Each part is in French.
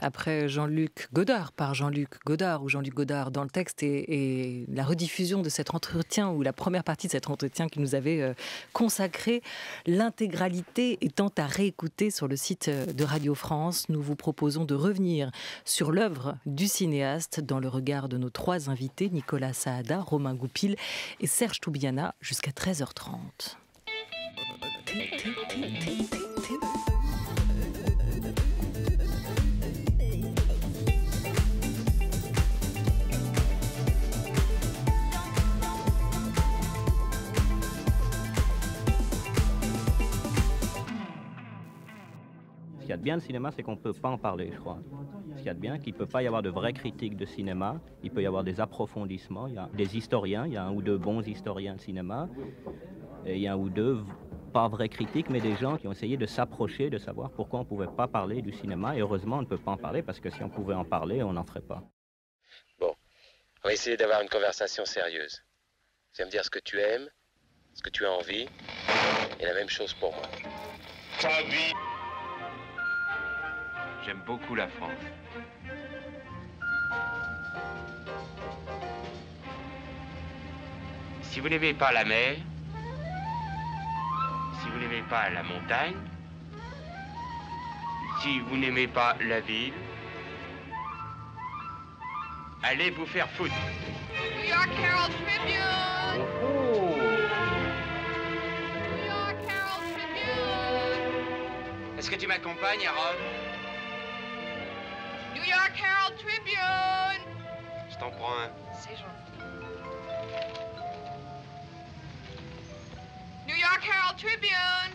après Jean-Luc Godard, par Jean-Luc Godard ou Jean-Luc Godard dans le texte et, la rediffusion de cet entretien ou la première partie de cet entretien qui nous avait euh, consacré, l'intégralité étant à réécouter sur le site euh, de Radio France. Nous vous proposons de revenir sur l'œuvre du cinéaste dans le regard de nos trois invités, Nicolas Saada, Romain Goupil et Serge Toubiana, jusqu'à 13h30. Ce qu'il y a de bien le cinéma, c'est qu'on ne peut pas en parler, je crois. Ce qu'il y a de bien, qu'il ne peut pas y avoir de vraies critiques de cinéma, il peut y avoir des approfondissements, il y a des historiens, il y a un ou deux bons historiens de cinéma, et il y a un ou deux, pas vrais critiques, mais des gens qui ont essayé de s'approcher, de savoir pourquoi on ne pouvait pas parler du cinéma, et heureusement, on ne peut pas en parler, parce que si on pouvait en parler, on n'en ferait pas. Bon, on va essayer d'avoir une conversation sérieuse. Tu vas me dire ce que tu aimes, ce que tu as envie, et la même chose pour moi. J'aime beaucoup la France. Si vous n'aimez pas la mer, si vous n'aimez pas la montagne, si vous n'aimez pas la ville, allez vous faire foutre. New York Herald Tribune. New York Herald Tribune. Est-ce que tu m'accompagnes, Aaron Tribune. Je t'en prends un. C'est gentil. New York Herald Tribune.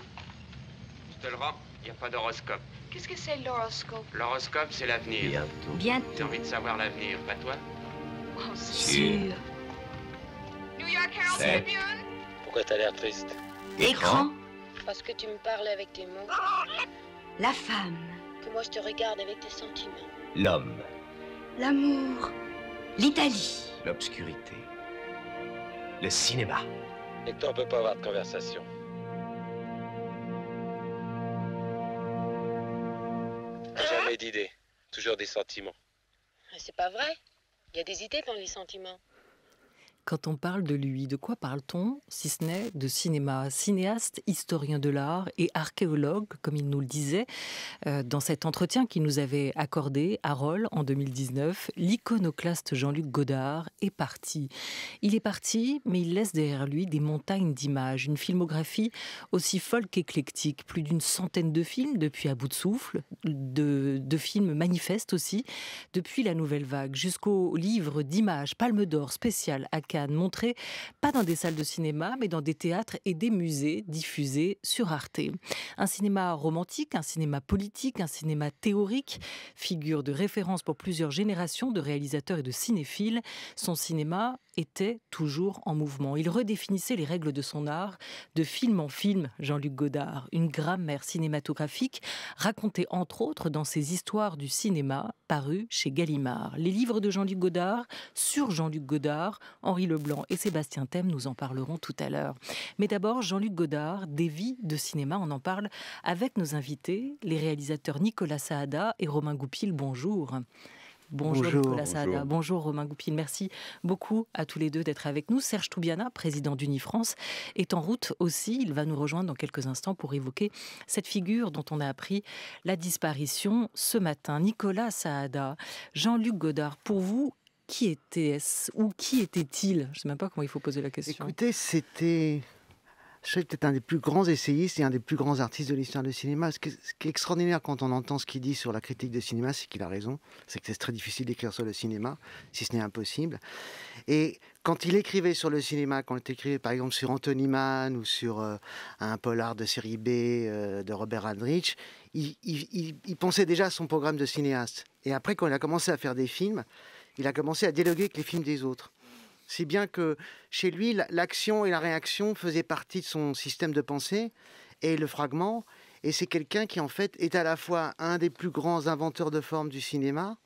Je te le rends, il n'y a pas d'horoscope. Qu'est-ce que c'est l'horoscope L'horoscope, c'est l'avenir. Bientôt. Bientôt. T'as envie de savoir l'avenir, pas toi Oh, sûr. New York Herald Tribune. Pourquoi t'as l'air triste Écran. Parce que tu me parles avec tes mots. La femme. Que moi je te regarde avec tes sentiments. L'homme. L'amour. L'Italie. L'obscurité. Le cinéma. Hector peut pas avoir de conversation. Jamais d'idées. Toujours des sentiments. c'est pas vrai. Il y a des idées dans les sentiments. Quand on parle de lui, de quoi parle-t-on, si ce n'est de cinéma Cinéaste, historien de l'art et archéologue, comme il nous le disait euh, dans cet entretien qu'il nous avait accordé à Roll en 2019, l'iconoclaste Jean-Luc Godard est parti. Il est parti, mais il laisse derrière lui des montagnes d'images, une filmographie aussi folle qu'éclectique, plus d'une centaine de films depuis À bout de souffle, de, films manifestes aussi, depuis la nouvelle vague jusqu'au livre d'images, Palme d'or spécial à Cannes Cannes, montrer pas dans des salles de cinéma, mais dans des théâtres et des musées diffusés sur Arte. Un cinéma romantique, un cinéma politique, un cinéma théorique, figure de référence pour plusieurs générations de réalisateurs et de cinéphiles. Son cinéma, était toujours en mouvement. Il redéfinissait les règles de son art de film en film, Jean-Luc Godard, une grammaire cinématographique racontée entre autres dans ses histoires du cinéma parues chez Gallimard. Les livres de Jean-Luc Godard sur Jean-Luc Godard, Henri Leblanc et Sébastien Thème nous en parleront tout à l'heure. Mais d'abord, Jean-Luc Godard, des vies de cinéma, on en parle avec nos invités, les réalisateurs Nicolas Saada et Romain Goupil. Bonjour. Bonjour, Nicolas Saada. Bonjour. Romain Goupil. Merci beaucoup à tous les deux d'être avec nous. Serge Toubiana, président d'Unifrance, est en route aussi. Il va nous rejoindre dans quelques instants pour évoquer cette figure dont on a appris la disparition ce matin. Nicolas Saada, Jean-Luc Godard, pour vous, qui était-ce ou qui était-il Je ne sais même pas comment il faut poser la question. Écoutez, c'était je est un des plus grands essayistes et un des plus grands artistes de l'histoire du cinéma. Ce qui, est, extraordinaire quand on entend ce qu'il dit sur la critique de cinéma, c'est qu'il a raison. C'est que c'est très difficile d'écrire sur le cinéma, si ce n'est impossible. Et quand il écrivait sur le cinéma, quand il écrivait par exemple sur Anthony Mann ou sur euh, un polar de série B euh, de Robert Aldrich, il, il pensait déjà à son programme de cinéaste. Et après, quand il a commencé à faire des films, il a commencé à dialoguer avec les films des autres. Si bien que chez lui, l'action et la réaction faisaient partie de son système de pensée et le fragment. Et c'est quelqu'un qui, en fait, est à la fois un des plus grands inventeurs de formes du cinéma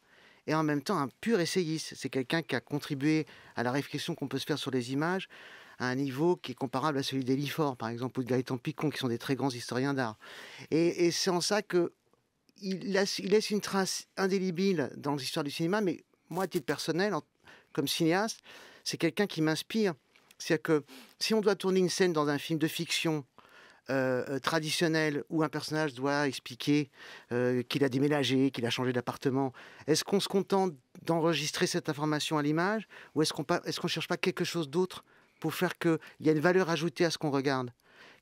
et en même temps un pur essayiste. C'est quelqu'un qui a contribué à la réflexion qu'on peut se faire sur les images à un niveau qui est comparable à celui d'Elifort, par exemple, ou de Gaëtan Picon, qui sont des très grands historiens d'art. Et, c'est en ça que il laisse, une trace indélébile dans l'histoire du cinéma, mais moi, à titre personnel, comme cinéaste, c'est quelqu'un qui m'inspire. C'est-à-dire que si on doit tourner une scène dans un film de fiction euh, euh, traditionnel où un personnage doit expliquer euh, qu'il a déménagé, qu'il a changé d'appartement, est-ce qu'on se contente d'enregistrer cette information à l'image ou est-ce qu'on ne cherche pas quelque chose d'autre pour faire qu'il y a une valeur ajoutée à ce qu'on regarde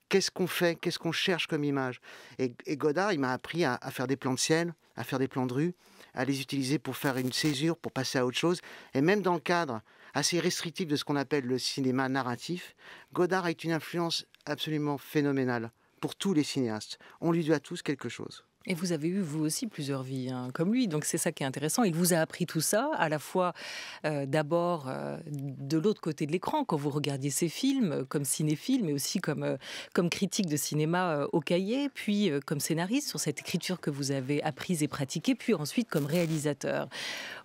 Qu'est-ce qu'on fait Qu'est-ce qu'on cherche comme image et, Godard, il m'a appris à faire des plans de ciel, à faire des plans de rue, à les utiliser pour faire une césure, pour passer à autre chose. Et même dans le cadre assez restrictif de ce qu'on appelle le cinéma narratif, Godard est une influence absolument phénoménale pour tous les cinéastes. On lui doit tous quelque chose. Et vous avez eu, vous aussi, plusieurs vies hein, comme lui. Donc c'est ça qui est intéressant. Il vous a appris tout ça, à la fois euh, d'abord euh, de l'autre côté de l'écran, quand vous regardiez ses films, euh, comme cinéphile, mais aussi comme, comme critique de cinéma au cahier, puis comme scénariste sur cette écriture que vous avez apprise et pratiquée, puis ensuite comme réalisateur.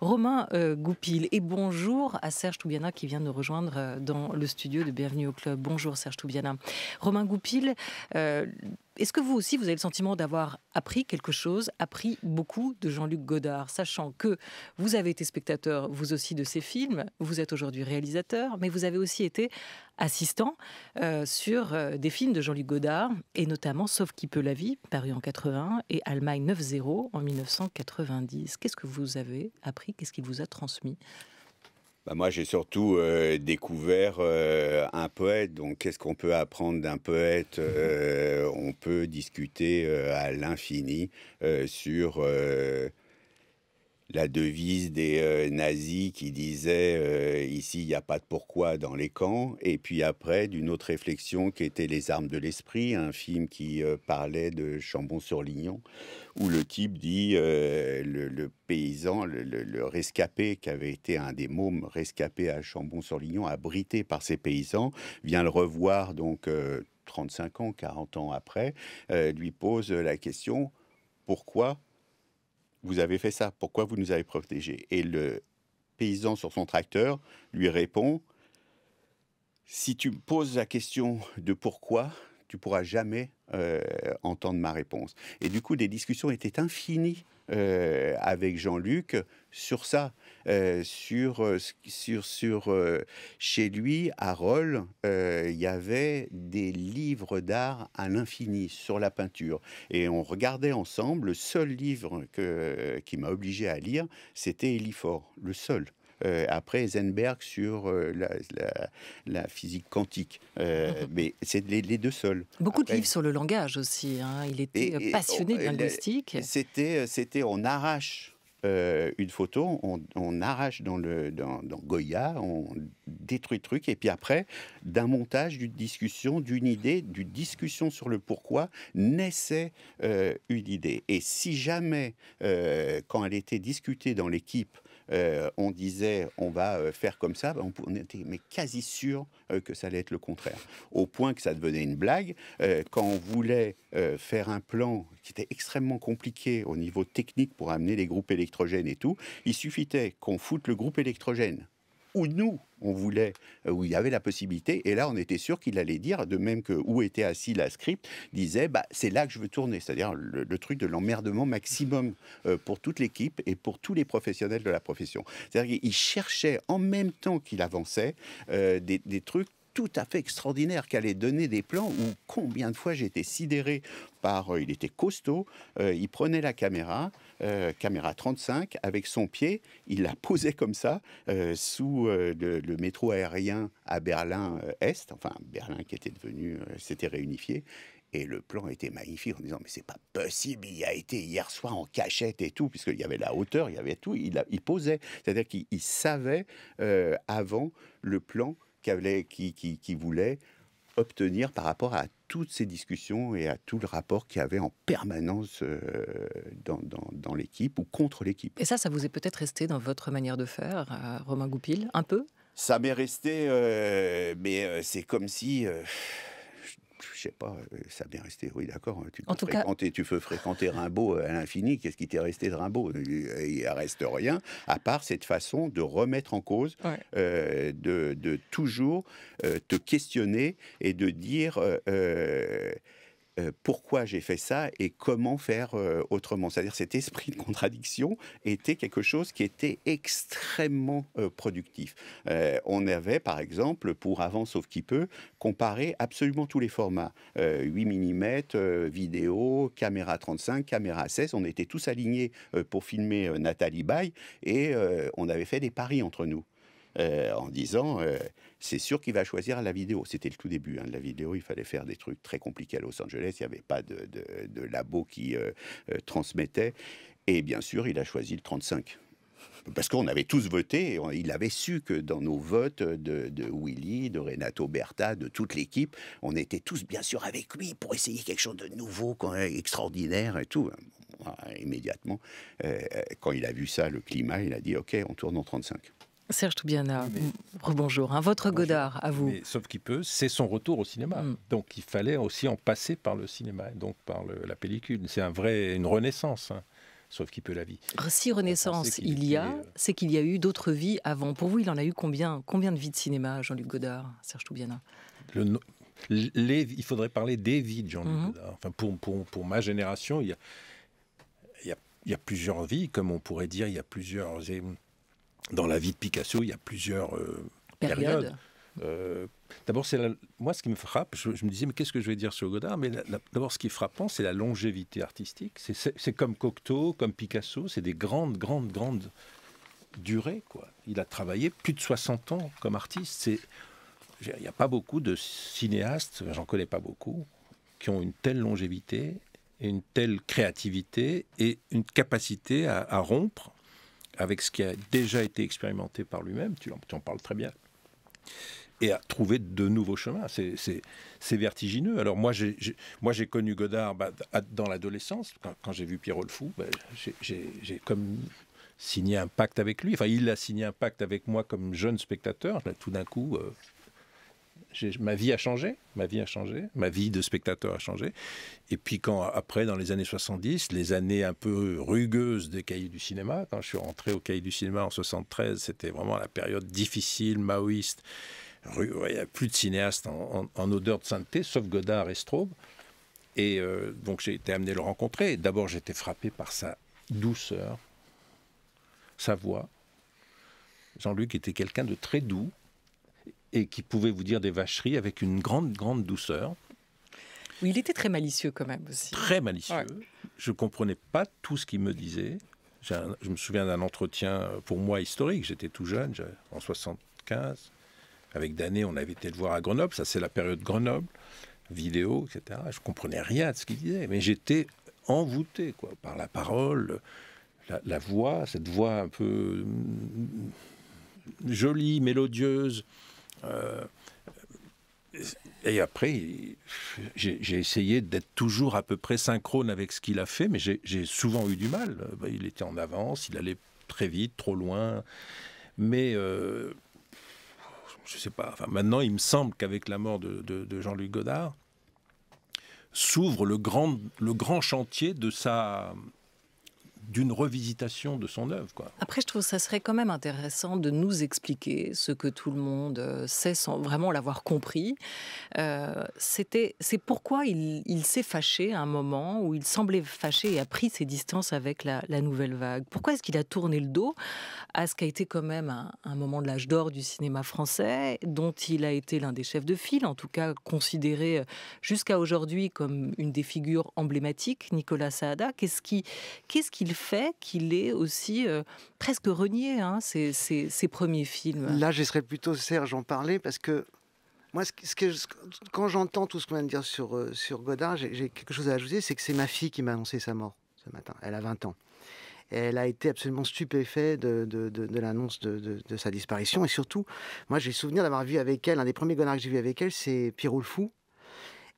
Romain Goupil, et bonjour à Serge Toubiana qui vient de nous rejoindre dans le studio de Bienvenue au Club. Bonjour Serge Toubiana. Romain Goupil, est-ce que vous aussi, vous avez le sentiment d'avoir appris quelque chose, appris beaucoup de Jean-Luc Godard, sachant que vous avez été spectateur, vous aussi, de ses films, vous êtes aujourd'hui réalisateur, mais vous avez aussi été assistant euh, sur euh, des films de Jean-Luc Godard, et notamment Sauf qui peut la vie, paru en 80 et Allemagne 9-0 en 1990. Qu'est-ce que vous avez appris Qu'est-ce qu'il vous a transmis bah moi, j'ai surtout euh, découvert euh, un poète. Donc, qu'est-ce qu'on peut apprendre d'un poète euh, On peut discuter à l'infini sur la devise des euh, nazis qui disait euh, ici il n'y a pas de pourquoi dans les camps, et puis après d'une autre réflexion qui était Les armes de l'esprit, un film qui euh, parlait de Chambon-sur-Lignon, où le type dit le, paysan, le, rescapé qui avait été un des mômes rescapés à Chambon-sur-Lignon, abrité par ses paysans, vient le revoir donc 35 ans, 40 ans après, lui pose la question pourquoi vous avez fait ça, pourquoi vous nous avez protégés Et le paysan sur son tracteur lui répond, si tu me poses la question de pourquoi, tu pourras jamais euh, entendre ma réponse. Et du coup, des discussions étaient infinies euh, avec Jean-Luc sur ça, euh, sur, chez lui, à Roll, il y avait des livres d'art à l'infini sur la peinture. Et on regardait ensemble, le seul livre qui m'a obligé à lire, c'était faure, le seul. Euh, après Heisenberg sur euh, la, physique quantique. Euh, mais c'est les, deux seuls. Beaucoup de livres sur le langage aussi. Hein. Il était passionné oh, de linguistique. C'était, c'était, on arrache. une photo, on, arrache dans, le, dans, dans Goya, on détruit le truc, et puis après, d'un montage, d'une discussion, d'une idée, d'une discussion sur le pourquoi, naissait une idée. Et si jamais, quand elle était discutée dans l'équipe, euh, on disait on va euh, faire comme ça, on, était mais quasi sûr euh, que ça allait être le contraire. Au point que ça devenait une blague. quand on voulait faire un plan qui était extrêmement compliqué au niveau technique pour amener les groupes électrogènes et tout, il suffitait qu'on foute le groupe électrogène où nous, on voulait, euh, où il y avait la possibilité. Et là, on était sûr qu'il allait dire, de même que où était assis la script, disait, bah, c'est là que je veux tourner. C'est-à-dire le, truc de l'emmerdement maximum euh, pour toute l'équipe et pour tous les professionnels de la profession. C'est-à-dire qu'il cherchait, en même temps qu'il avançait, euh, des, des trucs tout à fait extraordinaire, qu'elle ait donner des plans où combien de fois j'étais sidéré par... Euh, il était costaud, euh, il prenait la caméra, euh, caméra 35, avec son pied, il la posait comme ça sous le, métro aérien à Berlin-Est, enfin Berlin qui était devenu, s'était réunifié, et le plan était magnifique en disant mais c'est pas possible, il a été hier soir en cachette et tout, puisqu'il y avait la hauteur, il y avait tout, il, il posait, c'est-à-dire qu'il savait avant le plan qui, qui, qui, voulait obtenir par rapport à toutes ces discussions et à tout le rapport qu'il y avait en permanence euh, dans, l'équipe ou contre l'équipe. Et ça, ça vous est peut-être resté dans votre manière de faire, euh, Romain Goupil, un peu Ça m'est resté, euh, mais c'est comme si sais pas, euh, ça a bien resté. Oui, d'accord. Hein, tu fréquenter, tu peux fréquenter Rimbaud euh, à l'infini. Qu'est-ce qui t'est resté de Rimbaud euh, Il reste rien, à part cette façon de remettre en cause, de, de, toujours te questionner et de dire. Euh, pourquoi j'ai fait ça et comment faire euh, autrement. C'est-à-dire cet esprit de contradiction était quelque chose qui était extrêmement euh, productif. on avait par exemple, pour avant sauf qui peut, comparé absolument tous les formats. 8 mm, vidéo, caméra 35, caméra 16, on était tous alignés pour filmer Nathalie Baye et on avait fait des paris entre nous. Euh, en disant euh, c'est sûr qu'il va choisir la vidéo. C'était le tout début hein, de la vidéo. Il fallait faire des trucs très compliqués à Los Angeles. Il n'y avait pas de, de, labo qui euh, transmettait. Et bien sûr, il a choisi le 35 parce qu'on avait tous voté, il avait su que dans nos votes de, de Willy, de Renato Berta, de toute l'équipe, on était tous bien sûr avec lui pour essayer quelque chose de nouveau, quand extraordinaire et tout. Immédiatement, quand il a vu ça, le climat, il a dit OK, on tourne en 35. Serge Toubiana, rebonjour. Hein. Votre Godard, à vous. sauf qu'il peut, c'est son retour au cinéma. Hmm. Donc il fallait aussi en passer par le cinéma, donc par la pellicule. C'est un vrai, une renaissance. Hein. Sauf qu'il peut la vie. Ah, si renaissance il, y a, euh, c'est qu'il y a eu d'autres vies avant. Pour vous, il en a eu combien Combien de vies de cinéma, Jean-Luc Godard, Serge Toubiana le Il faudrait parler des vies de Jean-Luc mhm. Godard. Enfin, pour, pour, ma génération, il il y a plusieurs vies, comme on pourrait dire, il y a plusieurs dans la vie de Picasso, il y a plusieurs euh, périodes. Euh, d'abord, c'est moi ce qui me frappe. Je, me disais, mais qu'est-ce que je vais dire sur Godard Mais d'abord, ce qui est frappant, c'est la longévité artistique. C'est comme Cocteau, comme Picasso, c'est des grandes, grandes, grandes durées. Quoi. Il a travaillé plus de 60 ans comme artiste. Il n'y a pas beaucoup de cinéastes, j'en connais pas beaucoup, qui ont une telle longévité, une telle créativité et une capacité à rompre avec ce qui a déjà été expérimenté par lui-même, tu, en parles très bien, et à trouver de nouveaux chemins. C'est vertigineux. Alors moi, j'ai connu Godard bah, dans l'adolescence, quand, j'ai vu Pierrot le Fou, bah, j'ai comme signé un pacte avec lui. Enfin, il a signé un pacte avec moi comme jeune spectateur. Tout d'un coup, euh, ma vie a changé, ma vie a changé, ma vie de spectateur a changé. Et puis quand après, dans les années 70, les années un peu rugueuses des cahiers du cinéma, quand je suis rentré au cahier du cinéma en 73, c'était vraiment la période difficile, maoïste. Il n'y a plus de cinéastes en, odeur de sainteté, sauf Godard et Straub. Et euh, donc j'ai été amené le rencontrer. D'abord, j'étais frappé par sa douceur, sa voix. Jean-Luc était quelqu'un de très doux, et qui pouvait vous dire des vacheries avec une grande, grande douceur. Oui, il était très malicieux quand même aussi. Très malicieux. Je ne comprenais pas tout ce qu'il me disait. je me souviens d'un entretien, euh, pour moi, historique. J'étais tout jeune, en 75. Avec Dané, on avait été le voir à Grenoble. Ça, c'est la période Grenoble. Vidéo, etc. Je ne comprenais rien de ce qu'il disait. Mais j'étais envoûté quoi, par la parole, la, voix, cette voix un peu mm, jolie, mélodieuse, euh, et après, j'ai essayé d'être toujours à peu près synchrone avec ce qu'il a fait, mais j'ai souvent eu du mal. Bah, il était en avance, il allait très vite, trop loin. Mais euh, je sais pas. Enfin, maintenant, il me semble qu'avec la mort de, Jean-Luc Godard, s'ouvre le grand, le grand chantier de sa, d'une revisitation de son œuvre. Quoi. Après, je trouve que ça serait quand même intéressant de nous expliquer ce que tout le monde euh, sait sans vraiment l'avoir compris. Euh, c'était, c'est pourquoi il, s'est fâché à un moment où il semblait fâché et a pris ses distances avec la, nouvelle vague. Pourquoi est-ce qu'il a tourné le dos à ce qui a été quand même un, moment de l'âge d'or du cinéma français, dont il a été l'un des chefs de file, en tout cas considéré euh, jusqu'à aujourd'hui comme une des figures emblématiques, Nicolas Saada. Qu'est-ce qu'il qu qu fait fait qu'il est aussi euh, presque renié hein, ses, premiers films. Là, serais plutôt Serge en parler parce que moi, ce que, ce quand j'entends tout ce qu'on vient de dire sur, euh, sur Godard, j'ai quelque chose à ajouter, c'est que c'est ma fille qui m'a annoncé sa mort ce matin. Elle a 20 ans. elle a été absolument stupéfaite de, l'annonce de, sa disparition. Et surtout, moi, j'ai souvenir d'avoir vu avec elle, un des premiers Godard que j'ai vu avec elle, c'est Pierrot le Fou.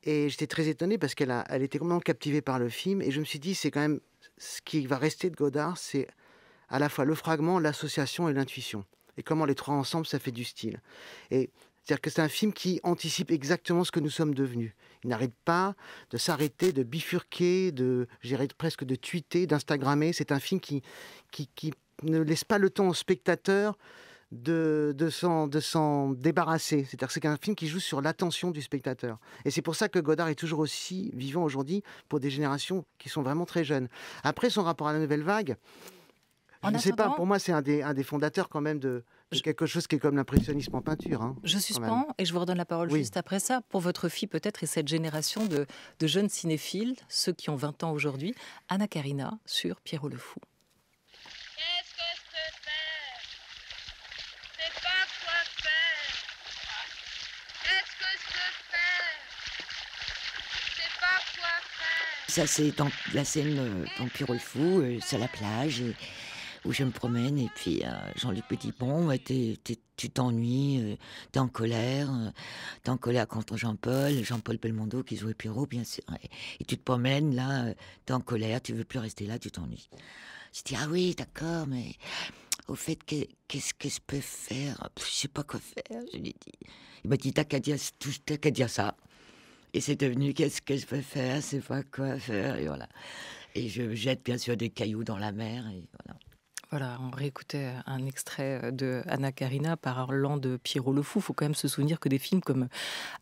Et j'étais très étonné parce qu'elle elle était complètement captivée par le film. Et je me suis dit, c'est quand même ce qui va rester de Godard, c'est à la fois le fragment, l'association et l'intuition. Et comment les trois ensemble, ça fait du style. Et c'est-à-dire que c'est un film qui anticipe exactement ce que nous sommes devenus. Il n'arrête pas de s'arrêter, de bifurquer, de gérer presque de tweeter, d'instagrammer. C'est un film qui, qui, ne laisse pas le temps aux spectateurs de, de s'en débarrasser. C'est-à-dire c'est un film qui joue sur l'attention du spectateur. Et c'est pour ça que Godard est toujours aussi vivant aujourd'hui pour des générations qui sont vraiment très jeunes. Après son rapport à la nouvelle vague, je sais pas, pour moi c'est un des, fondateurs quand même de, quelque chose qui est comme l'impressionnisme en peinture. Hein, je suspends et je vous redonne la parole juste après ça. Pour votre fille peut-être et cette génération de, de jeunes cinéphiles, ceux qui ont 20 ans aujourd'hui, Anna Karina sur Pierrot le Fou. Ça, c'est la scène euh, dans Piro le Fou, euh, c'est la plage, où je me promène, et puis euh, Jean-Luc petit pont Bon, tu t'ennuies, t'es en colère, t'es en colère contre Jean-Paul, Jean-Paul Belmondo qui jouait Piro, bien sûr. Et, tu te promènes, là, t'es en colère, tu veux plus rester là, tu t'ennuies. Je dis Ah oui, d'accord, mais au fait, qu'est-ce que je peux faire Je sais pas quoi faire. Je lui dis. Il m'a dit t'as qu'à dire ça. Et c'est devenu qu'est-ce que je peux faire, c'est pas quoi faire, et voilà. Et je jette bien sûr des cailloux dans la mer, et voilà. on réécoutait un extrait euh, de Anna Karina parlant de Pierrot le Fou. Il faut quand même se souvenir que des films comme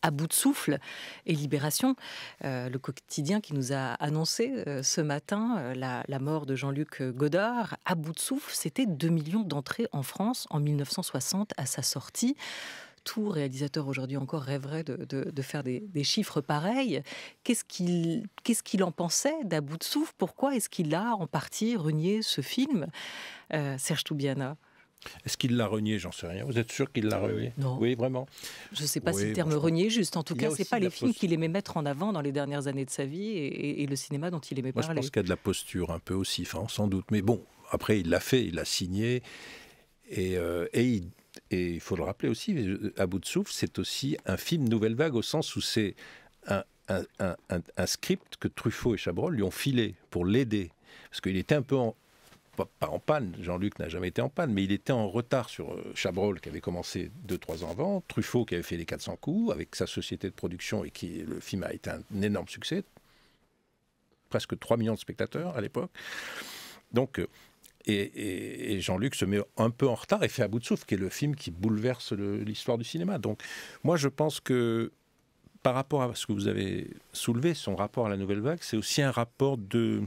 À bout de souffle et Libération, euh, le quotidien qui nous a annoncé euh, ce matin la, la, mort de Jean-Luc Godard, À bout de souffle, c'était 2 millions d'entrées en France en 1960 à sa sortie tout réalisateur aujourd'hui encore rêverait de, faire des, chiffres pareils. Qu'est-ce qu'il qu'est-ce en pensait d'à de Pourquoi est-ce qu'il a en partie renié ce film, euh, Serge Toubiana est-ce qu'il l'a renié J'en sais rien. Vous êtes sûr qu'il l'a euh, renié Non. Oui, vraiment. Je ne sais pas si le terme renié juste. En tout cas, ce pas les films qu'il aimait mettre en avant dans les dernières années de sa vie et, le cinéma dont il aimait Moi, parler. Je pense qu'il y a de la posture un peu aussi, enfin, sans doute. Mais bon, après, il l'a fait, il l'a signé. Et, euh, et il, et il faut le rappeler aussi, euh, À bout de souffle, c'est aussi un film Nouvelle Vague au sens où c'est un, un, script que Truffaut et Chabrol lui ont filé pour l'aider. Parce qu'il était un peu en, pas en panne, Jean-Luc n'a jamais été en panne, mais il était en retard sur euh, Chabrol qui avait commencé 2-3 ans avant, Truffaut qui avait fait les 400 coups avec sa société de production et qui le film a été un énorme succès, presque 3 millions de spectateurs à l'époque. Donc euh, et, Jean-Luc se met un peu en retard et fait À bout de souffle, qui est le film qui bouleverse l'histoire du cinéma. Donc, moi, je pense que par rapport à ce que vous avez soulevé, son rapport à la nouvelle vague, c'est aussi un rapport de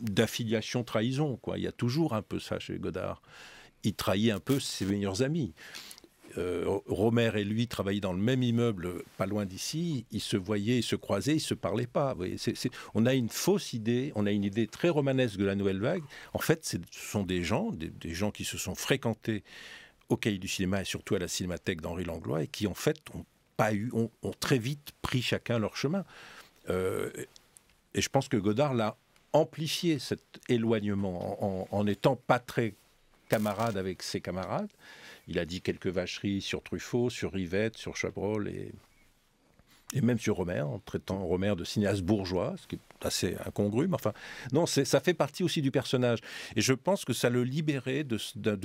d'affiliation trahison quoi il y a toujours un peu ça chez Godard il trahit un peu ses meilleurs amis euh, Romère et lui travaillaient dans le même immeuble, pas loin d'ici, ils se voyaient, ils se croisaient, ils se parlaient pas. on a une fausse idée, on a une idée très romanesque de la nouvelle vague. En fait, ce sont des gens, des, gens qui se sont fréquentés au Cahier du Cinéma et surtout à la Cinémathèque d'Henri Langlois et qui, en fait, ont, pas eu, ont, très vite pris chacun leur chemin. Euh, et je pense que Godard l'a amplifié cet éloignement en n'étant pas très camarade avec ses camarades. Il a dit quelques vacheries sur Truffaut, sur Rivette, sur Chabrol et et même sur Romer, en traitant Romer de cinéaste bourgeois, ce qui est assez incongru, mais enfin, non, ça fait partie aussi du personnage. Et je pense que ça le libérait de,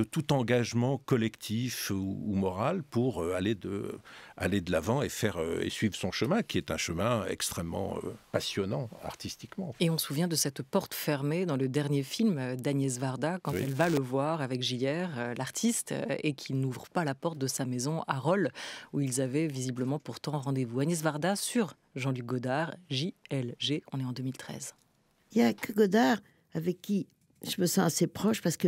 tout engagement collectif ou, moral pour euh, aller de aller de l'avant et faire euh, et suivre son chemin, qui est un chemin extrêmement euh, passionnant artistiquement. Et on se souvient de cette porte fermée dans le dernier film d'Agnès Varda, quand il elle va le voir avec J.R., l'artiste, et qu'il n'ouvre pas la porte de sa maison à Rolles, où ils avaient visiblement pourtant rendez-vous. Agnès Varda sur Jean-Luc Godard, JLG, on est en 2013. Il n'y a que Godard avec qui je me sens assez proche parce que,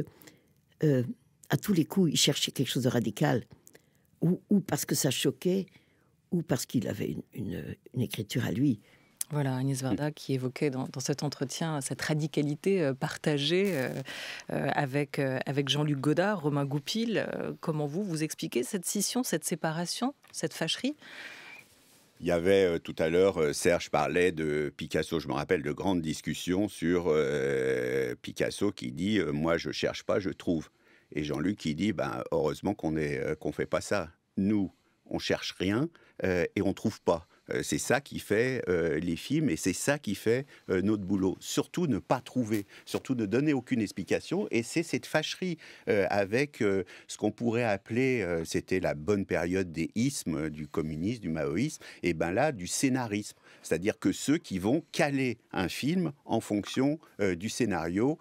euh, à tous les coups, il cherchait quelque chose de radical, ou, parce que ça choquait, ou parce qu'il avait une, écriture à lui. Voilà, Agnès Varda qui évoquait dans, cet entretien cette radicalité euh, partagée euh, avec, avec Jean-Luc Godard, Romain Goupil. comment vous, vous expliquez cette scission, cette séparation, cette fâcherie il y avait euh, tout à l'heure, euh, Serge parlait de Picasso, je me rappelle de grandes discussions sur euh, Picasso qui dit Moi, je cherche pas, je trouve. Et Jean-Luc qui dit ben, Heureusement qu'on ne fait pas ça. Nous, on cherche rien et on trouve pas. Euh, c'est ça qui fait euh, les films et c'est ça qui fait euh, notre boulot. Surtout ne pas trouver, surtout ne donner aucune explication. Et c'est cette fâcherie avec ce qu'on pourrait appeler, c'était la bonne période des ismes, du communisme, du maoïsme, et ben là, du scénarisme. C'est-à-dire que ceux qui vont caler un film en fonction du scénario.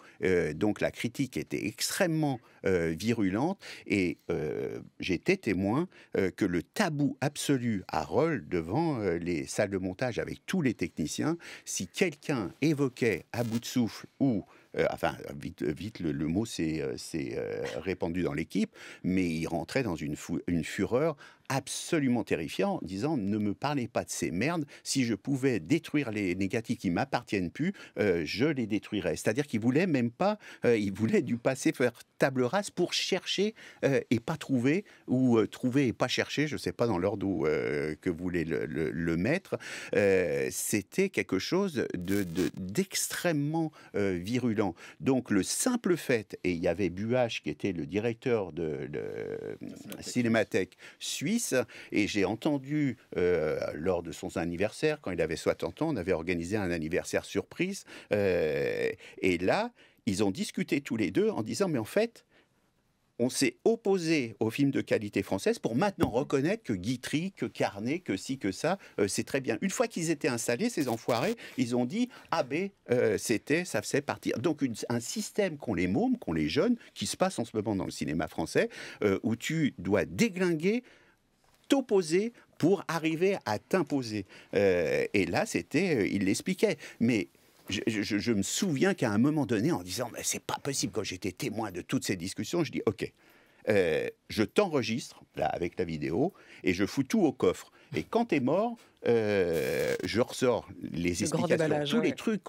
donc la critique était extrêmement euh, virulente. Et euh, j'étais témoin euh, que le tabou absolu à Roll devant les salles de montage avec tous les techniciens, si quelqu'un évoquait à bout de souffle ou enfin, vite, vite le, mot s'est répandu dans l'équipe, mais il rentrait dans une, une fureur absolument terrifiant, disant ne me parlez pas de ces merdes. Si je pouvais détruire les négatifs qui m'appartiennent plus, euh, je les détruirais. C'est-à-dire qu'il voulait même pas, euh, il voulait du passé faire table rase pour chercher euh, et pas trouver ou trouver et pas chercher. Je sais pas dans l'ordre que voulait le, le, mettre. C'était quelque chose de d'extrêmement virulent. Donc le simple fait et il y avait Buach qui était le directeur de, de Cinémathèque suisse et j'ai entendu euh, lors de son anniversaire, quand il avait 60 ans, on avait organisé un anniversaire surprise. Euh, et là, ils ont discuté tous les deux en disant, mais en fait, on s'est opposé aux films de qualité française pour maintenant reconnaître que Guitry, que Carnet, que ci, que ça, euh, c'est très bien. Une fois qu'ils étaient installés, ces enfoirés, ils ont dit Ah ben, c'était, ça faisait partir. Donc un système qu'ont les mômes, qu'ont les jeunes, qui se passe en ce moment dans le cinéma français, où tu dois déglinguer t'opposer pour arriver à t'imposer. Euh, et là, c'était, euh, il l'expliquait. Mais je, je, me souviens qu'à un moment donné, en disant, mais c'est pas possible, quand j'étais témoin de toutes ces discussions, je dis, ok, euh, je t'enregistre là avec la vidéo et je fous tout au coffre. Et quand t'es mort, euh, je ressors les explications, tous les trucs,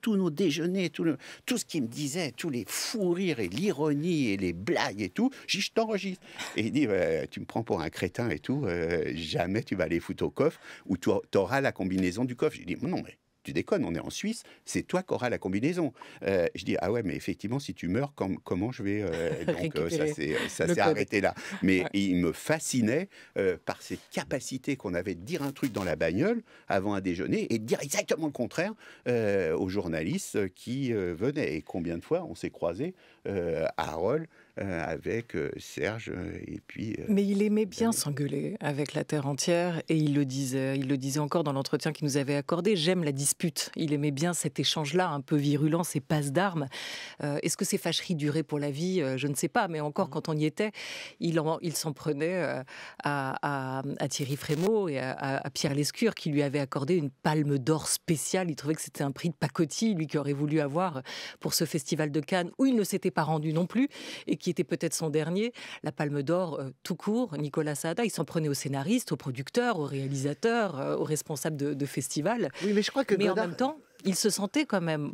tous nos déjeuners, tout, tout ce qu'il me disait, tous les fous rires et l'ironie et les blagues et tout, je, t'enregistre. Et il dit, bah, tu me prends pour un crétin et tout, euh, jamais tu vas aller foutre au coffre ou tu auras la combinaison du coffre. Je dis non, mais tu déconnes, on est en Suisse, c'est toi qui auras la combinaison. Euh, je dis, ah ouais, mais effectivement, si tu meurs, comment je vais... Euh, donc euh, ça s'est arrêté là. Mais il me fascinait par ses capacités qu'on avait de dire un truc dans la bagnole avant un déjeuner et de dire exactement le contraire aux journalistes qui venaient. Et combien de fois on s'est croisés euh, Harold euh, avec euh, Serge et puis. Mais il aimait bien s'engueuler avec la terre entière et il le disait. Il le disait encore dans l'entretien qu'il nous avait accordé. J'aime la dispute. Il aimait bien cet échange-là, un peu virulent, ces passes d'armes. Est-ce que ces fâcheries duraient pour la vie Je ne sais pas. Mais encore, mm. quand on y était, il s'en prenait à, à, Thierry Frémaux et à, à, Pierre Lescure qui lui avait accordé une palme d'or spéciale. Il trouvait que c'était un prix de pacotille, lui qui aurait voulu avoir pour ce festival de Cannes où il ne s'était pas rendu non plus, et qui était peut-être son dernier, la Palme d'Or euh, tout court, Nicolas Saada, il s'en prenait aux scénaristes, aux producteurs, aux réalisateurs, euh, aux responsables de, festivals. Oui, mais je crois que... Mais en même temps, il se sentait quand même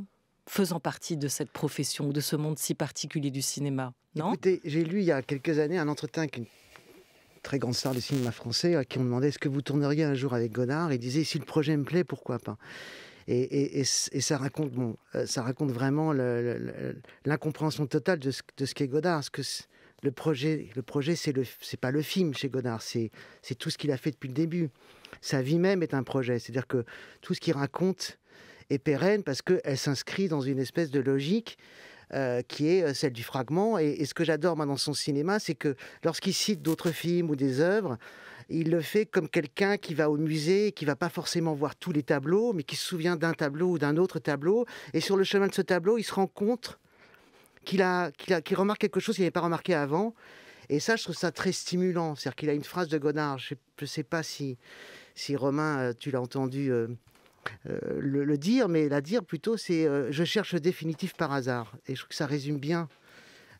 faisant partie de cette profession, de ce monde si particulier du cinéma, non j'ai lu il y a quelques années un entretien une très grande star du cinéma français, à euh, qui on demandait est-ce que vous tourneriez un jour avec Godard Il disait si le projet me plaît, pourquoi pas et, ça, raconte, euh, ça raconte vraiment l'incompréhension totale de ce, qu'est Godard. que le projet, le projet c'est pas le film chez Godard, c'est tout ce qu'il a fait depuis le début. Sa vie même est un projet, c'est-à-dire que tout ce qu'il raconte est pérenne parce qu'elle s'inscrit dans une espèce de logique euh, qui est euh, celle du fragment. Et, ce que j'adore dans son cinéma, c'est que lorsqu'il cite d'autres films ou des œuvres, il le fait comme quelqu'un qui va au musée, qui va pas forcément voir tous les tableaux, mais qui se souvient d'un tableau ou d'un autre tableau. Et sur le chemin de ce tableau, il se rend compte qu'il a, qu'il a, qu'il remarque quelque chose qu'il n'avait pas remarqué avant. Et ça, je trouve ça très stimulant. C'est-à-dire qu'il a une phrase de Godard. Je ne sais pas si, si Romain, euh, tu l'as entendu euh, euh, le, dire, mais la dire plutôt, c'est Je cherche le définitif par hasard. Et je trouve que ça résume bien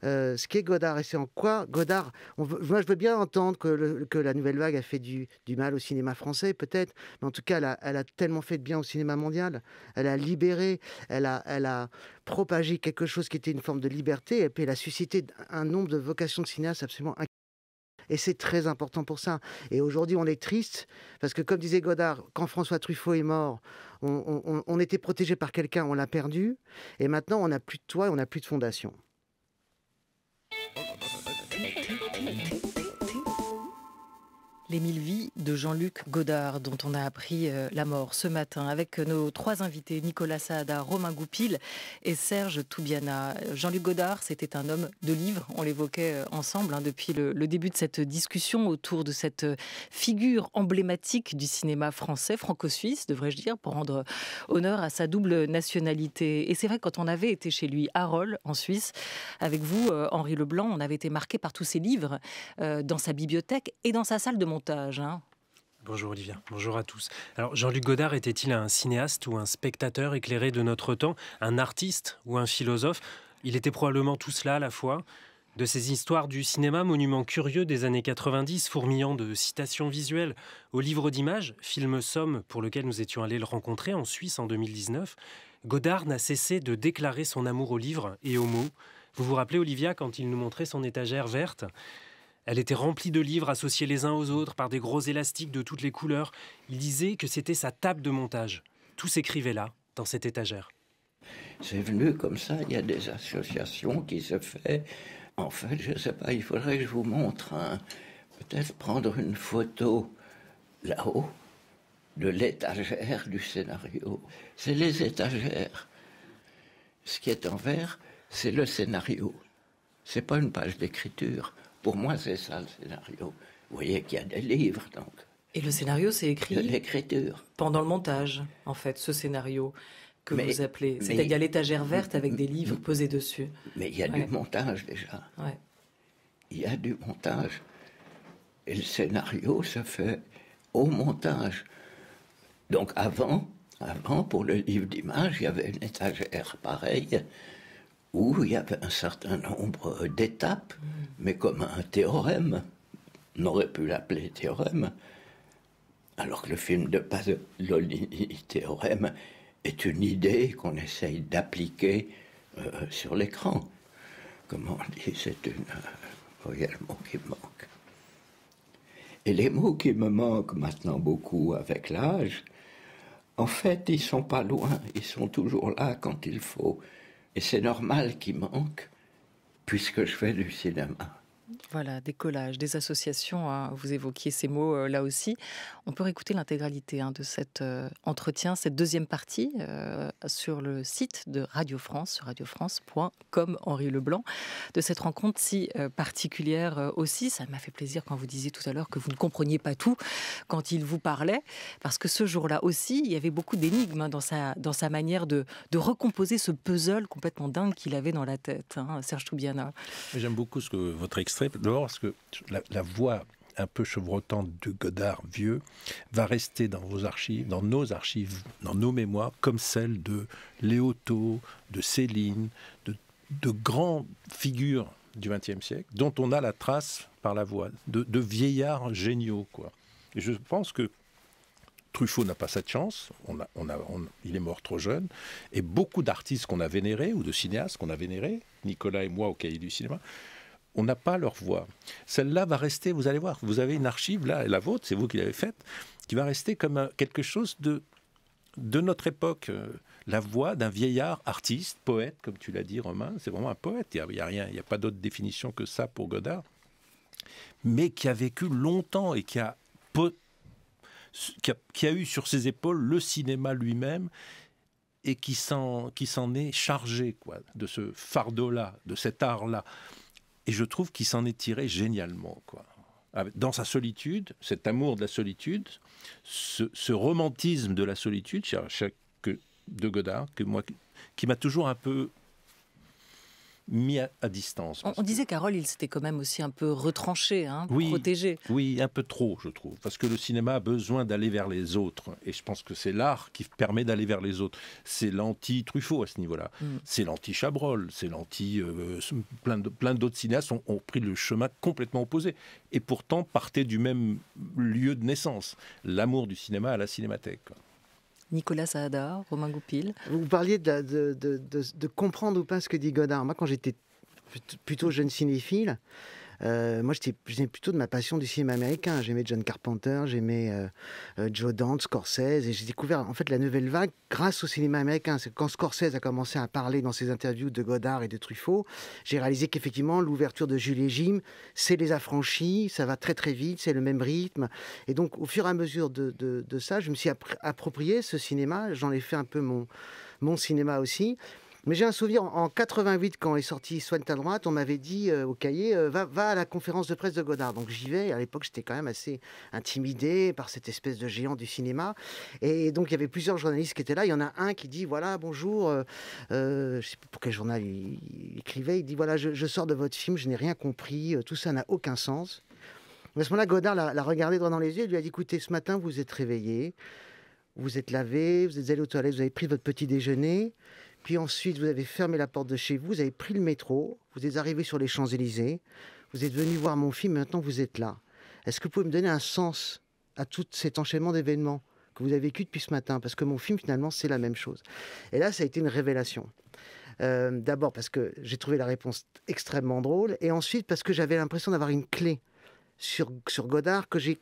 euh, ce qu'est Godard et c'est en quoi Godard. moi, je veux bien entendre que, la nouvelle vague a fait du, mal au cinéma français, peut-être, mais en tout cas, elle a, tellement fait de bien au cinéma mondial. Elle a libéré, elle a, propagé quelque chose qui était une forme de liberté, et puis elle a suscité un nombre de vocations de cinéastes absolument et c'est très important pour ça. Et aujourd'hui, on est triste parce que, comme disait Godard, quand François Truffaut est mort, on, on était protégé par quelqu'un, on l'a perdu. Et maintenant, on n'a plus de toit et on n'a plus de fondation. Les mille vies de Jean-Luc Godard, dont on a appris euh, la mort ce matin, avec euh, nos trois invités, Nicolas Saada, Romain Goupil et Serge Toubiana. Jean-Luc Godard, c'était un homme de livres, on l'évoquait euh, ensemble hein, depuis le, début de cette discussion autour de cette figure emblématique du cinéma français, franco-suisse, devrais-je dire, pour rendre honneur à sa double nationalité. Et c'est vrai, quand on avait été chez lui à Roll, en Suisse, avec vous, Henri Leblanc, on avait été marqué par tous ses livres dans sa bibliothèque et dans sa salle de montage Hein. Bonjour Olivia, bonjour à tous. Alors Jean-Luc Godard était-il un cinéaste ou un spectateur éclairé de notre temps, un artiste ou un philosophe Il était probablement tout cela à la fois. De ces histoires du cinéma, monument curieux des années 90, fourmillant de citations visuelles, au livre d'images, film Somme, pour lequel nous étions allés le rencontrer en Suisse en 2019, Godard n'a cessé de déclarer son amour au livre et aux mots. Vous vous rappelez, Olivia, quand il nous montrait son étagère verte elle était remplie de livres associés les uns aux autres par des gros élastiques de toutes les couleurs. Il disait que c'était sa table de montage. Tout s'écrivait là, dans cette étagère. C'est venu comme ça, il y a des associations qui se fait. En fait, je ne sais pas, il faudrait que je vous montre Peut-être prendre une photo là-haut de l'étagère du scénario. C'est les étagères. Ce qui est en vert, c'est le scénario. C'est pas une page d'écriture. Pour moi, c'est ça le scénario. Vous voyez qu'il y a des livres, donc. Et le scénario, c'est écrit l'écriture. pendant le montage, en fait, ce scénario que vous appelez. C'est-à-dire l'étagère verte avec des livres posés dessus. Mais il y a du montage déjà. Il y a du montage. Et le scénario se fait au montage. Donc avant, avant pour le livre d'image, il y avait une étagère pareille où il y avait un certain nombre d'étapes, mm. mais comme un théorème. On aurait pu l'appeler théorème, alors que le film de Pasolini, théorème, est une idée qu'on essaye d'appliquer euh, sur l'écran. Comment on dit C'est une. Euh, oh, mot qui me manque. Et les mots qui me manquent maintenant beaucoup avec l'âge, en fait, ils sont pas loin, ils sont toujours là quand il faut. Et c'est normal qu'il manque, puisque je fais du cinéma. Voilà, des collages, des associations. Vous évoquiez ces mots euh, là aussi. On peut réécouter l'intégralité hein, de cet euh, entretien, cette deuxième partie, euh, sur le site de Radio France, sur radiofrance.com, Henri Leblanc, de cette rencontre si particulière aussi. Ça m'a fait plaisir quand vous disiez tout à l'heure que vous ne compreniez pas tout quand il vous parlait, parce que ce jour-là aussi, il y avait beaucoup d'énigmes hein, dans, sa, dans sa manière de, recomposer ce puzzle complètement dingue qu'il avait dans la tête, hein, Serge Toubiana. J'aime beaucoup ce que votre extrait D'abord, parce que la, voix un peu chevrotante de Godard vieux va rester dans vos archives, dans nos archives, dans nos mémoires, comme celle de Léoto, de Céline, de, de grandes figures du XXe siècle, dont on a la trace par la voix, de, de vieillards géniaux. Quoi. Et je pense que Truffaut n'a pas cette chance, il est mort trop jeune, et beaucoup d'artistes qu'on a vénérés, ou de cinéastes qu'on a vénérés, Nicolas et moi au cahier du cinéma, on n'a pas leur voix. Celle-là va rester, vous allez voir, vous avez une archive, là, la vôtre, c'est vous qui l'avez faite, qui va rester comme quelque chose de, de notre époque. Euh, la voix d'un vieillard artiste, poète, comme tu l'as dit, Romain, c'est vraiment un poète, il n'y a, rien, il n'y a pas d'autre définition que ça pour Godard, mais qui a vécu longtemps et qui a, qui qui a eu sur ses épaules le cinéma lui-même et qui s'en est chargé quoi, de ce fardeau-là, de cet art-là et je trouve qu'il s'en est tiré génialement, quoi. Ah, dans sa solitude, cet amour de la solitude, ce, romantisme de la solitude, chaque de Godard, que moi, qui m'a toujours un peu mis à, distance. On, disait, Carole, il s'était quand même aussi un peu retranché, hein, oui, protégé. Oui, un peu trop, je trouve, parce que le cinéma a besoin d'aller vers les autres, et je pense que c'est l'art qui permet d'aller vers les autres. C'est l'anti-Truffaut à ce niveau-là, mm. c'est l'anti-Chabrol, c'est l'anti... Euh, plein d'autres cinéastes ont, ont pris le chemin complètement opposé, et pourtant partaient du même lieu de naissance, l'amour du cinéma à la cinémathèque. Nicolas Saada, Romain Goupil. Vous parliez de, de, comprendre ou pas ce que dit Godard. Moi, quand j'étais plutôt jeune cinéphile, euh, moi, j'étais plutôt de ma passion du cinéma américain. J'aimais John Carpenter, j'aimais euh, euh, Joe Dante, Scorsese, et j'ai découvert en fait la nouvelle vague grâce au cinéma américain. C'est quand Scorsese a commencé à parler dans ses interviews de Godard et de Truffaut, j'ai réalisé qu'effectivement l'ouverture de Julie et Jim, c'est les affranchis, ça va très très vite, c'est le même rythme, et donc au fur et à mesure de, de ça, je me suis approprié ce cinéma. J'en ai fait un peu mon mon cinéma aussi. Mais j'ai un souvenir en, 88, quand est sorti Soigne ta droite, on m'avait dit euh, au cahier euh, va, va, à la conférence de presse de Godard. Donc j'y vais. À l'époque, j'étais quand même assez intimidé par cette espèce de géant du cinéma. Et donc il y avait plusieurs journalistes qui étaient là. Il y en a un qui dit voilà, bonjour. Euh, je ne sais pas pour quel journal il, écrivait. Il dit voilà, je, sors de votre film, je n'ai rien compris. Tout ça n'a aucun sens. À ce moment-là, Godard l'a regardé droit dans les yeux et lui a dit Écoutez, ce matin, vous êtes réveillé, vous êtes lavé, vous êtes allé aux toilettes, vous avez pris votre petit déjeuner, puis ensuite, vous avez fermé la porte de chez vous, vous avez pris le métro, vous êtes arrivé sur les Champs-Élysées, vous êtes venu voir mon film, maintenant vous êtes là. Est-ce que vous pouvez me donner un sens à tout cet enchaînement d'événements que vous avez vécu depuis ce matin Parce que mon film, finalement, c'est la même chose. Et là, ça a été une révélation. Euh, d'abord parce que j'ai trouvé la réponse extrêmement drôle, et ensuite parce que j'avais l'impression d'avoir une clé sur, sur Godard que j'ai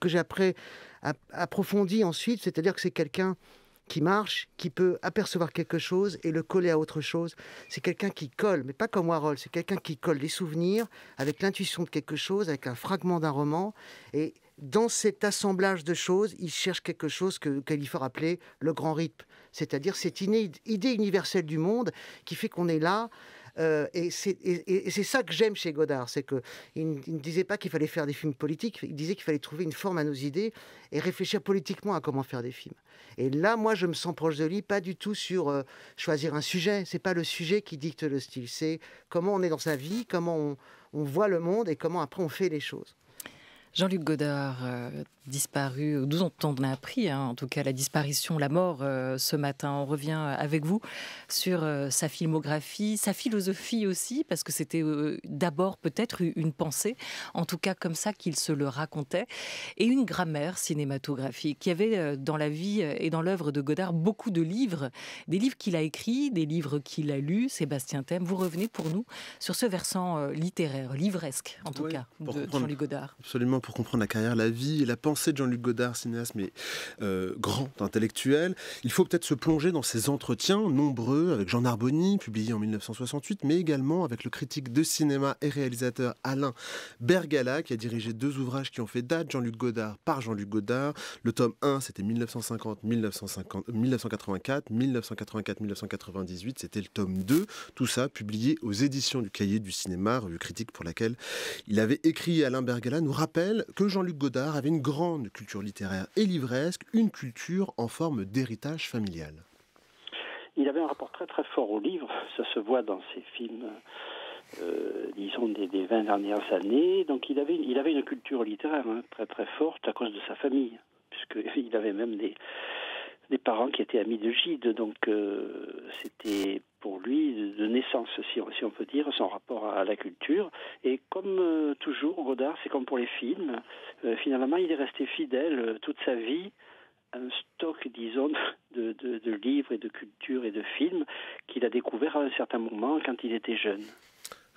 approfondie ensuite, c'est-à-dire que c'est quelqu'un qui marche, qui peut apercevoir quelque chose et le coller à autre chose. C'est quelqu'un qui colle, mais pas comme Warhol, c'est quelqu'un qui colle les souvenirs avec l'intuition de quelque chose, avec un fragment d'un roman. Et dans cet assemblage de choses, il cherche quelque chose que Califor appelait le grand rythme, c'est-à-dire cette idée universelle du monde qui fait qu'on est là euh, et c'est ça que j'aime chez Godard, c'est qu'il il ne disait pas qu'il fallait faire des films politiques, il disait qu'il fallait trouver une forme à nos idées et réfléchir politiquement à comment faire des films. Et là, moi, je me sens proche de lui, pas du tout sur euh, choisir un sujet. C'est pas le sujet qui dicte le style, c'est comment on est dans sa vie, comment on, on voit le monde et comment après on fait les choses. Jean-Luc Godard, euh, disparu, nous on a appris hein, en tout cas la disparition, la mort euh, ce matin. On revient euh, avec vous sur euh, sa filmographie, sa philosophie aussi, parce que c'était d'abord peut-être une pensée, en tout cas comme ça qu'il se le racontait, et une grammaire cinématographique. Il avait dans la vie et dans l'œuvre de Godard beaucoup de livres, des livres qu'il a écrits, des livres qu'il a lus. Sébastien Thème, vous revenez pour nous sur ce versant littéraire, livresque en tout cas, de Jean-Luc Godard. Absolument, pour comprendre la carrière, la vie et la pensée Jean-Luc Godard, cinéaste, mais euh, grand intellectuel, il faut peut-être se plonger dans ses entretiens nombreux avec Jean Narboni, publié en 1968, mais également avec le critique de cinéma et réalisateur Alain Bergala, qui a dirigé deux ouvrages qui ont fait date, Jean-Luc Godard par Jean-Luc Godard. Le tome 1, c'était 1950, 1950, 1984, 1984, 1998, c'était le tome 2. Tout ça publié aux éditions du Cahier du Cinéma, revue critique pour laquelle il avait écrit Alain Bergala, nous rappelle que Jean-Luc Godard avait une grande de culture littéraire et livresque, une culture en forme d'héritage familial. Il avait un rapport très très fort au livre, ça se voit dans ses films. Euh, disons des, 20 dernières années. Donc il avait, il avait une culture littéraire hein, très très forte à cause de sa famille, puisqu'il avait même des, des parents qui étaient amis de Gide, donc euh, c'était pour lui de naissance, si on, peut dire, son rapport à la culture. Et comme euh, toujours, Godard, c'est comme pour les films, euh, finalement, il est resté fidèle euh, toute sa vie à un stock, disons, de, de livres et de culture et de films qu'il a découvert à un certain moment quand il était jeune.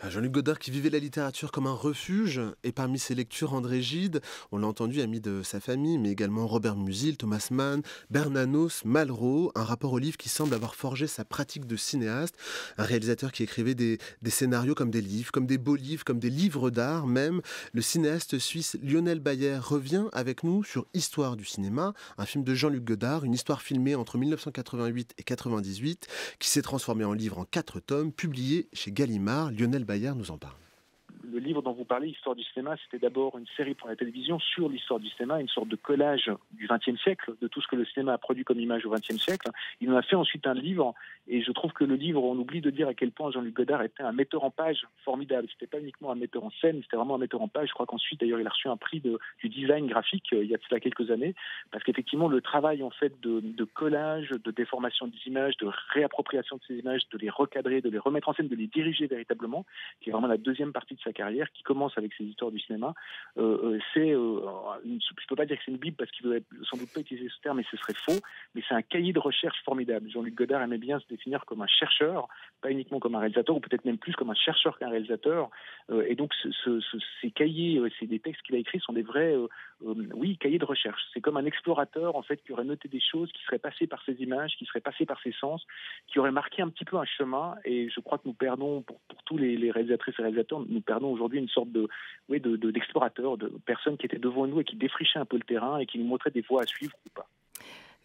Jean-Luc Godard qui vivait la littérature comme un refuge, et parmi ses lectures, André Gide, on l'a entendu, ami de sa famille, mais également Robert Musil, Thomas Mann, Bernanos, Malraux, un rapport au livre qui semble avoir forgé sa pratique de cinéaste, un réalisateur qui écrivait des, scénarios comme des livres, comme des beaux livres, comme des livres d'art même. Le cinéaste suisse Lionel Bayer revient avec nous sur Histoire du cinéma, un film de Jean-Luc Godard, une histoire filmée entre 1988 et 1998, qui s'est transformée en livre en quatre tomes, publié chez Gallimard, Lionel Bayer Bayard nous en parle le livre dont vous parlez, Histoire du cinéma, c'était d'abord une série pour la télévision sur l'histoire du cinéma, une sorte de collage du XXe siècle, de tout ce que le cinéma a produit comme image au XXe siècle. Il en a fait ensuite un livre, et je trouve que le livre, on oublie de dire à quel point Jean-Luc Godard était un metteur en page formidable. C'était pas uniquement un metteur en scène, c'était vraiment un metteur en page. Je crois qu'ensuite, d'ailleurs, il a reçu un prix de, du design graphique euh, il y a de cela quelques années, parce qu'effectivement, le travail en fait de, de collage, de déformation des images, de réappropriation de ces images, de les recadrer, de les remettre en scène, de les diriger véritablement, qui est vraiment la deuxième partie de sa carrière carrière, qui commence avec ses histoires du cinéma. Euh, euh, c'est, euh, Je ne peux pas dire que c'est une bible parce qu'il ne sans doute pas utiliser ce terme, mais ce serait faux. Mais c'est un cahier de recherche formidable. Jean-Luc Godard aimait bien se définir comme un chercheur, pas uniquement comme un réalisateur, ou peut-être même plus comme un chercheur qu'un réalisateur. et donc ces cahiers, ces des textes qu'il a écrits sont des vrais, oui, cahiers de recherche. C'est comme un explorateur en fait qui aurait noté des choses, qui serait passé par ses images, qui serait passé par ses sens, qui aurait marqué un petit peu un chemin. Et je crois que nous perdons pour, tous les, les réalisatrices et réalisateurs, nous perdons aujourd'hui une sorte de, oui, de, de, de personnes qui étaient devant nous et qui défrichait un peu le terrain et qui nous montrait des voies à suivre ou pas.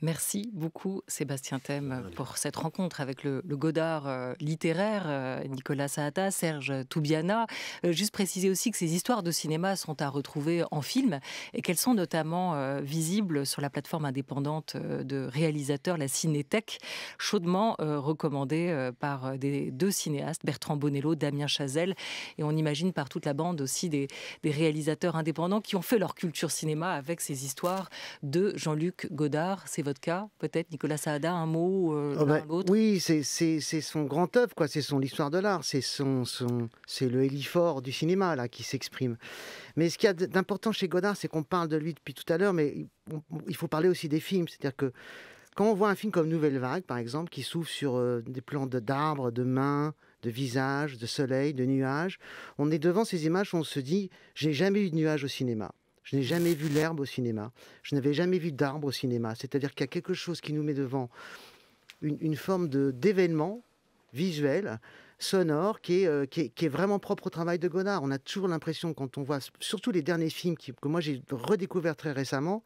Merci beaucoup Sébastien Thème pour cette rencontre avec le, Godard euh, littéraire, euh, Nicolas Saata, Serge Toubiana. Euh, juste préciser aussi que ces histoires de cinéma sont à retrouver en film et qu'elles sont notamment visibles sur la plateforme indépendante de réalisateurs, la Cinétech, chaudement recommandée par des deux cinéastes, Bertrand Bonello, Damien Chazelle, et on imagine par toute la bande aussi des, des réalisateurs indépendants qui ont fait leur culture cinéma avec ces histoires de Jean-Luc Godard. C'est votre cas, peut-être, Nicolas Saada, un mot euh, ah ben, Oui, c'est son grand œuvre, quoi. C'est son l'histoire de l'art, c'est son, son c'est le hélifort du cinéma là qui s'exprime. Mais ce qu'il y a d'important chez Godard, c'est qu'on parle de lui depuis tout à l'heure, mais il faut parler aussi des films, c'est-à-dire que quand on voit un film comme Nouvelle Vague, par exemple, qui s'ouvre sur euh, des plans d'arbres, de, mains, de visages, de soleil, de nuages, on est devant ces images on se dit j'ai jamais eu de nuages au cinéma. Je n'ai jamais vu l'herbe au cinéma. Je n'avais jamais vu d'arbre au cinéma. C'est-à-dire qu'il y a quelque chose qui nous met devant une, forme d'événement visuel sonore euh, qui est, vraiment propre au travail de Godard. On a toujours l'impression, quand on voit surtout les derniers films que moi j'ai redécouvert très récemment,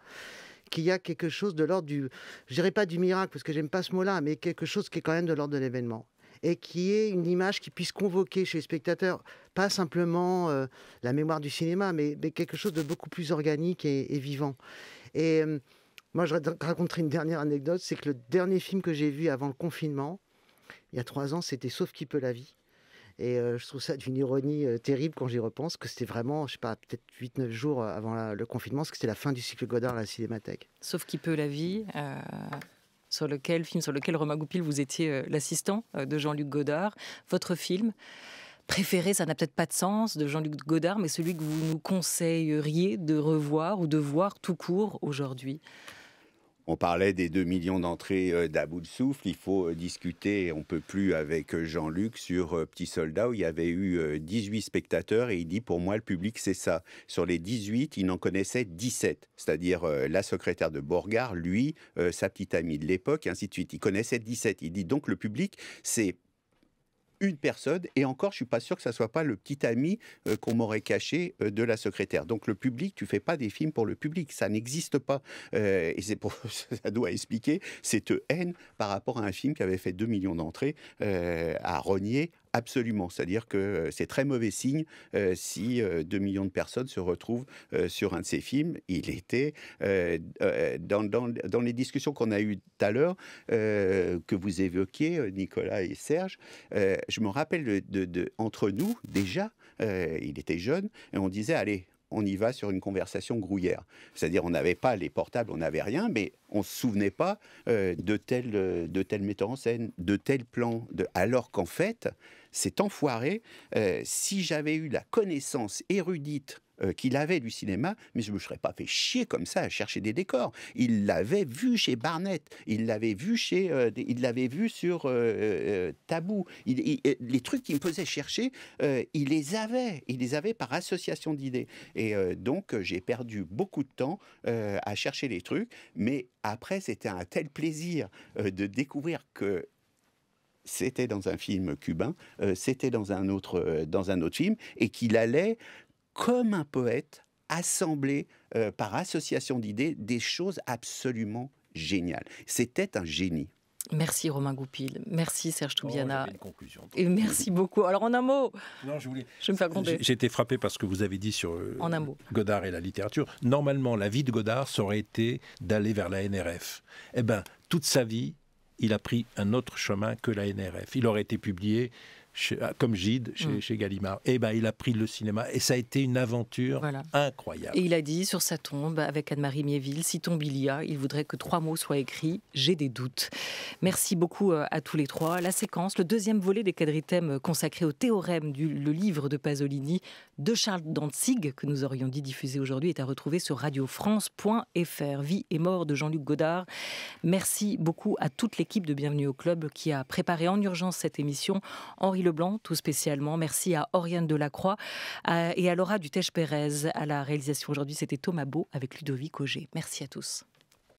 qu'il y a quelque chose de l'ordre du, je dirais pas du miracle, parce que j'aime pas ce mot-là, mais quelque chose qui est quand même de l'ordre de l'événement et qui est une image qui puisse convoquer chez les spectateurs pas simplement euh, la mémoire du cinéma, mais, quelque chose de beaucoup plus organique et, vivant. Et euh, moi, je raconterai une dernière anecdote, c'est que le dernier film que j'ai vu avant le confinement, il y a trois ans, c'était Sauf qui peut la vie. Et euh, je trouve ça d'une ironie terrible quand j'y repense, que c'était vraiment, je sais pas, peut-être 8-9 jours avant le confinement, parce que c'était la fin du cycle Godard à la Cinémathèque. Sauf qui peut la vie, sur lequel, film sur lequel Romain Goupil, vous étiez euh, l'assistant euh, de Jean-Luc Godard. Votre film préféré, ça n'a peut-être pas de sens, de Jean-Luc Godard, mais celui que vous nous conseilleriez de revoir ou de voir tout court aujourd'hui on parlait des 2 millions d'entrées euh, d'About de Souffle. Il faut euh, discuter, on peut plus, avec euh, Jean-Luc sur Petit Soldat, où il y avait eu 18 spectateurs. Et il dit, pour moi, le public, c'est ça. Sur les 18, il n'en connaissait 17. C'est-à-dire la secrétaire de Borgard, lui, sa petite amie de l'époque, ainsi de suite. Il connaissait 17. Il dit donc, le public, c'est une personne, et encore, je suis pas sûr que ça soit pas le petit ami euh, qu'on m'aurait caché euh, de la secrétaire. Donc le public, tu fais pas des films pour le public, ça n'existe pas. Euh, et c'est pour ça doit expliquer cette haine par rapport à un film qui avait fait 2 millions d'entrées à renier Absolument, c'est-à-dire que euh, c'est très mauvais signe euh, si euh, deux 2 millions de personnes se retrouvent sur un de ces films. Il était dans, dans, les discussions qu'on a eues tout à l'heure, que vous évoquiez, Nicolas et Serge, je me rappelle de, de, entre nous déjà, il était jeune, et on disait, allez, on y va sur une conversation grouillère. C'est-à-dire, on n'avait pas les portables, on n'avait rien, mais on ne se souvenait pas de, tel, de tel metteur en scène, de tel plan, alors qu'en fait, cet enfoiré, euh, si j'avais eu la connaissance érudite euh, qu'il avait du cinéma, mais je ne me serais pas fait chier comme ça à chercher des décors. Il l'avait vu chez Barnett, il l'avait vu chez, euh, il l'avait vu sur Tabou. les trucs qu'il me faisait chercher, il les avait, il les avait par association d'idées. Et donc j'ai perdu beaucoup de temps à chercher les trucs, mais après c'était un tel plaisir de découvrir que c'était dans un film cubain, euh, c'était dans un autre euh, dans un autre film, et qu'il allait comme un poète assembler euh, par association d'idées des choses absolument géniales. C'était un génie. Merci Romain Goupil, merci Serge oh, Toubiana. et merci beaucoup. Alors en un mot, non, J'ai été frappé par ce que vous avez dit sur Godard et la littérature. Normalement, la vie de Godard, aurait été d'aller vers la NRF. Eh ben, toute sa vie, il a pris un autre chemin que la NRF. Il aurait été publié ah, comme Gide chez, mm. Gallimard. Et eh ben, il a pris le cinéma et ça a été une aventure incroyable. Et il a dit sur sa tombe, avec Anne-Marie Miéville, si tombe il y a, il voudrait que trois mots soient écrits j'ai des doutes. Merci beaucoup euh, à tous les trois. La séquence, le deuxième volet des quadritèmes consacré au théorème du le livre de Pasolini de Charles Danzig que nous aurions dit diffuser aujourd'hui, est à retrouver sur radiofrance.fr. Vie et mort de Jean-Luc Godard. Merci beaucoup à toute l'équipe de Bienvenue au Club qui a préparé en urgence cette émission. Henri Leblanc, tout spécialement. Merci à Oriane Delacroix et à Laura Dutèche-Pérez. À la réalisation aujourd'hui, c'était Thomas Beau avec Ludovic Auger. Merci à tous.